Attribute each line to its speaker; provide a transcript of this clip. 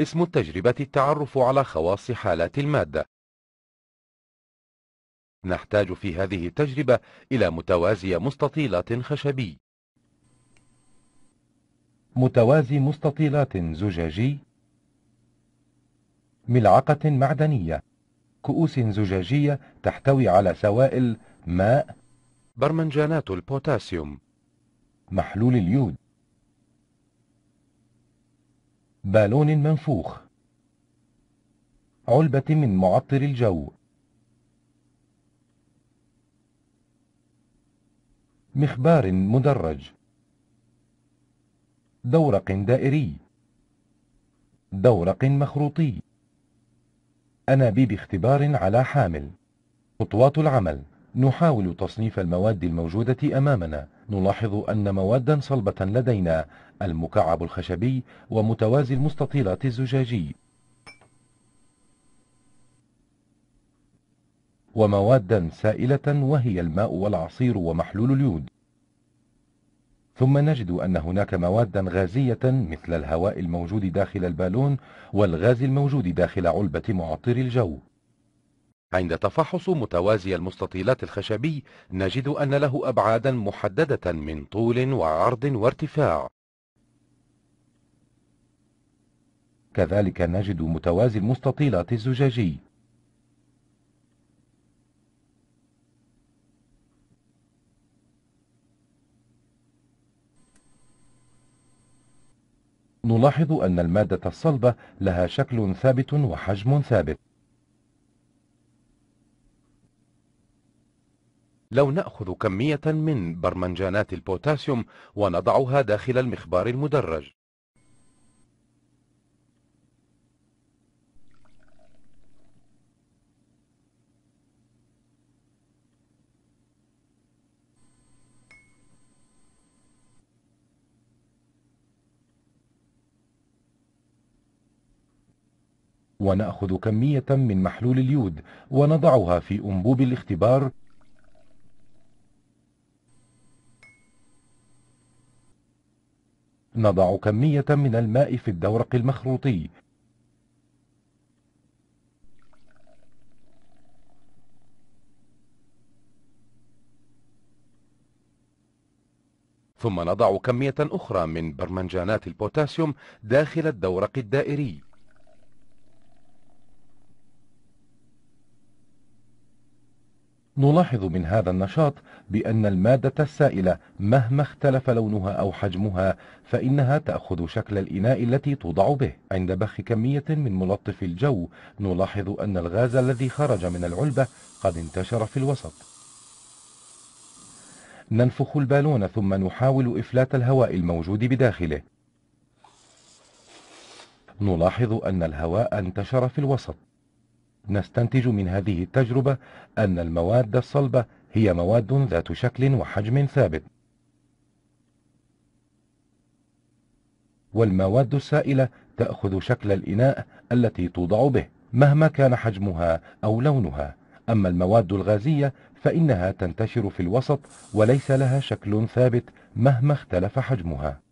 Speaker 1: اسم التجربة التعرف على خواص حالات المادة نحتاج في هذه التجربة إلى متوازي مستطيلات خشبي متوازي مستطيلات زجاجي ملعقة معدنية كؤوس زجاجية تحتوي على سوائل ماء برمنجانات البوتاسيوم محلول اليود بالون منفوخ علبة من معطر الجو مخبار مدرج دورق دائري دورق مخروطي أنابيب اختبار على حامل خطوات العمل نحاول تصنيف المواد الموجودة أمامنا نلاحظ أن موادا صلبة لدينا المكعب الخشبي ومتوازي المستطيلات الزجاجي ومواد سائلة وهي الماء والعصير ومحلول اليود ثم نجد أن هناك مواد غازية مثل الهواء الموجود داخل البالون والغاز الموجود داخل علبة معطر الجو عند تفحص متوازي المستطيلات الخشبي نجد أن له أبعادا محددة من طول وعرض وارتفاع كذلك نجد متوازي المستطيلات الزجاجي نلاحظ أن المادة الصلبة لها شكل ثابت وحجم ثابت لو نأخذ كمية من برمنجانات البوتاسيوم ونضعها داخل المخبار المدرج ونأخذ كمية من محلول اليود ونضعها في أنبوب الاختبار نضع كمية من الماء في الدورق المخروطي ثم نضع كمية أخرى من برمنجانات البوتاسيوم داخل الدورق الدائري نلاحظ من هذا النشاط بأن المادة السائلة مهما اختلف لونها أو حجمها فإنها تأخذ شكل الإناء التي توضع به عند بخ كمية من ملطف الجو نلاحظ أن الغاز الذي خرج من العلبة قد انتشر في الوسط ننفخ البالون ثم نحاول إفلات الهواء الموجود بداخله نلاحظ أن الهواء انتشر في الوسط نستنتج من هذه التجربة أن المواد الصلبة هي مواد ذات شكل وحجم ثابت والمواد السائلة تأخذ شكل الإناء التي توضع به مهما كان حجمها أو لونها أما المواد الغازية فإنها تنتشر في الوسط وليس لها شكل ثابت مهما اختلف حجمها